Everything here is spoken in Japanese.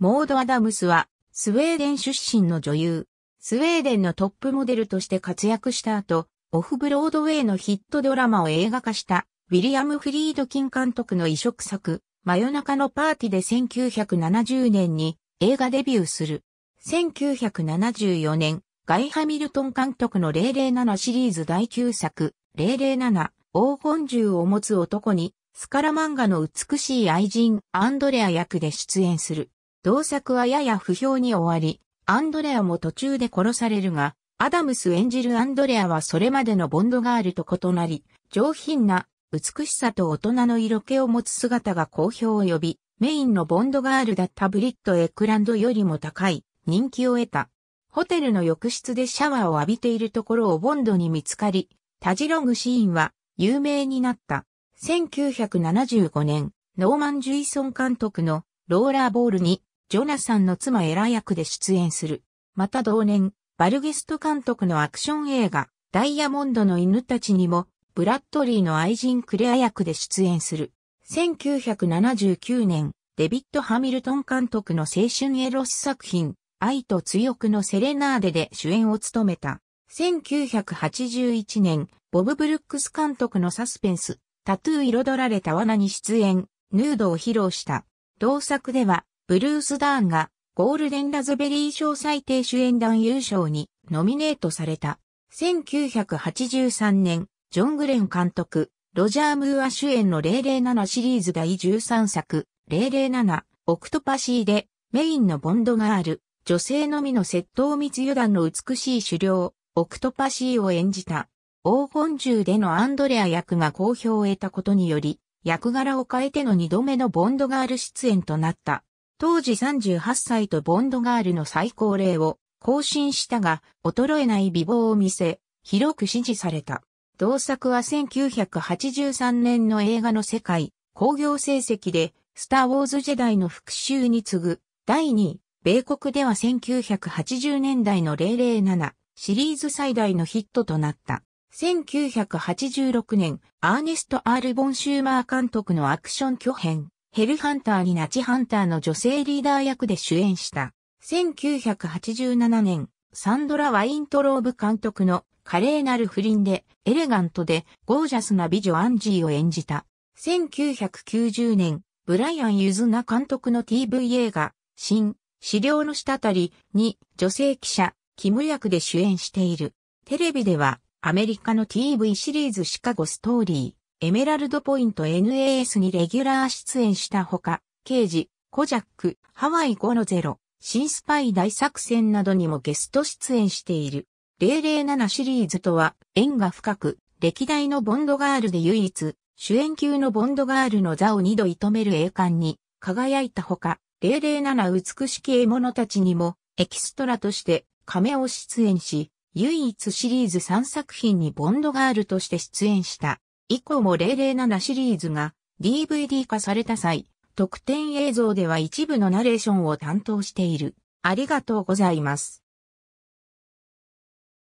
モード・アダムスは、スウェーデン出身の女優。スウェーデンのトップモデルとして活躍した後、オフブロードウェイのヒットドラマを映画化した、ウィリアム・フリードキン監督の移植作、真夜中のパーティで1970年に映画デビューする。1974年、ガイ・ハミルトン監督の007シリーズ第9作、007、黄金銃を持つ男に、スカラ漫画の美しい愛人、アンドレア役で出演する。同作はやや不評に終わり、アンドレアも途中で殺されるが、アダムス演じるアンドレアはそれまでのボンドガールと異なり、上品な美しさと大人の色気を持つ姿が好評を呼び、メインのボンドガールだったブリット・エクランドよりも高い人気を得た。ホテルの浴室でシャワーを浴びているところをボンドに見つかり、たじろぐシーンは有名になった。1975年、ノーマン・ジュイソン監督のローラーボールにジョナサンの妻エラ役で出演する。また同年、バルゲスト監督のアクション映画、ダイヤモンドの犬たちにも、ブラッドリーの愛人クレア役で出演する。1979年、デビッド・ハミルトン監督の青春エロス作品、愛と強くのセレナーデで主演を務めた。1981年、ボブ・ブルックス監督のサスペンス、タトゥー彩られた罠に出演、ヌードを披露した。同作では、ブルース・ダーンがゴールデン・ラズベリー賞最低主演男優賞にノミネートされた。1983年、ジョン・グレン監督、ロジャー・ムーア主演の007シリーズ第13作、007、オクトパシーで、メインのボンドガール、女性のみの窃盗密輸団の美しい狩猟、オクトパシーを演じた。黄金銃でのアンドレア役が好評を得たことにより、役柄を変えての2度目のボンドガール出演となった。当時38歳とボンドガールの最高齢を更新したが、衰えない美貌を見せ、広く支持された。同作は1983年の映画の世界、興行成績で、スター・ウォーズ・ジェダイの復讐に次ぐ、第2位、米国では1980年代の007、シリーズ最大のヒットとなった。1986年、アーネスト・アール・ボンシューマー監督のアクション巨編、ヘルハンターにナチハンターの女性リーダー役で主演した。1987年、サンドラ・ワイントローブ監督の華麗なる不倫で、エレガントでゴージャスな美女アンジーを演じた。1990年、ブライアン・ユズナ監督の TV 映画、新、資料の滴りに女性記者、キム役で主演している。テレビではアメリカの TV シリーズシカゴストーリー。エメラルドポイント NAS にレギュラー出演したほか、刑事、コジャック、ハワイ5の0、新スパイ大作戦などにもゲスト出演している。007シリーズとは縁が深く、歴代のボンドガールで唯一、主演級のボンドガールの座を二度射止める栄冠に輝いたほか、007美しき獲物たちにもエキストラとして亀を出演し、唯一シリーズ3作品にボンドガールとして出演した。以降も007シリーズが DVD 化された際、特典映像では一部のナレーションを担当している。ありがとうございます。